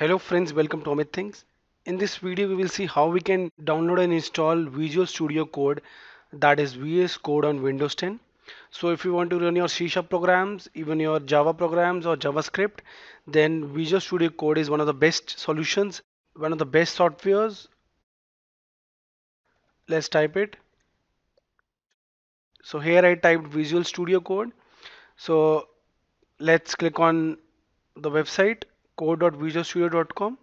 Hello friends, welcome to Amit Things. In this video we will see how we can download and install Visual Studio Code that is VS Code on Windows 10. So if you want to run your C Sharp programs, even your Java programs or JavaScript, then Visual Studio Code is one of the best solutions, one of the best softwares. Let's type it. So here I typed Visual Studio Code. So let's click on the website code.visualstudio.com.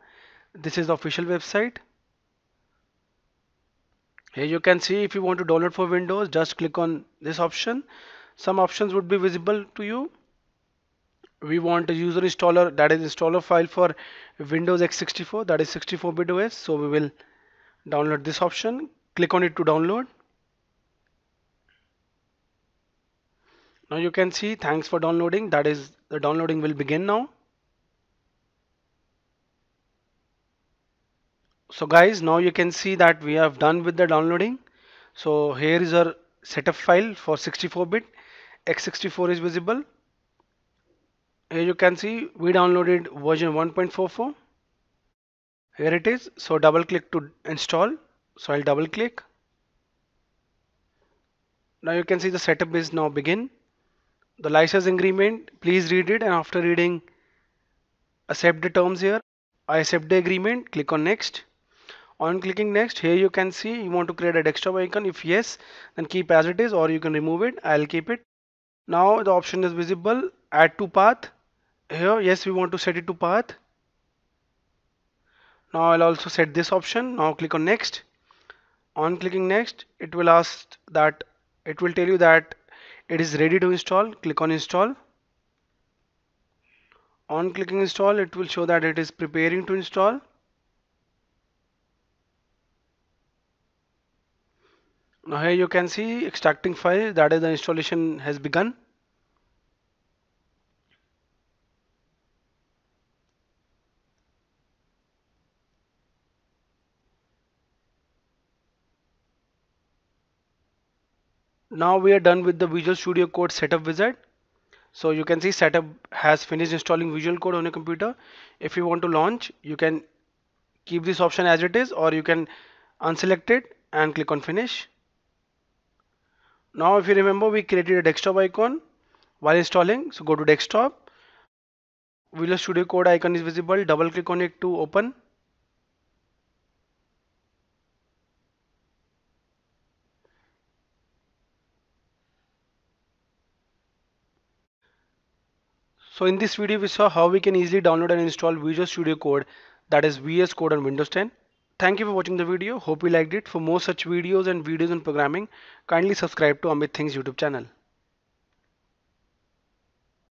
this is the official website here you can see if you want to download for windows just click on this option some options would be visible to you we want a user installer that is installer file for windows x64 that is 64 bit os so we will download this option click on it to download now you can see thanks for downloading that is the downloading will begin now so guys now you can see that we have done with the downloading so here is our setup file for 64 bit x64 is visible here you can see we downloaded version 1.44 here it is so double click to install so I'll double click now you can see the setup is now begin the license agreement please read it and after reading accept the terms here I accept the agreement click on next on clicking next here you can see you want to create a desktop icon if yes then keep as it is or you can remove it I'll keep it now the option is visible add to path here yes we want to set it to path now I'll also set this option now click on next on clicking next it will ask that it will tell you that it is ready to install click on install on clicking install it will show that it is preparing to install Now here you can see extracting file that is the installation has begun. Now we are done with the Visual Studio Code setup wizard. So you can see setup has finished installing Visual Code on your computer. If you want to launch, you can keep this option as it is or you can unselect it and click on finish. Now if you remember we created a desktop icon while installing. So go to desktop. Visual Studio Code icon is visible. Double click on it to open. So in this video we saw how we can easily download and install Visual Studio Code that is VS Code on Windows 10. Thank you for watching the video. Hope you liked it. For more such videos and videos on programming, kindly subscribe to Amit Things YouTube channel.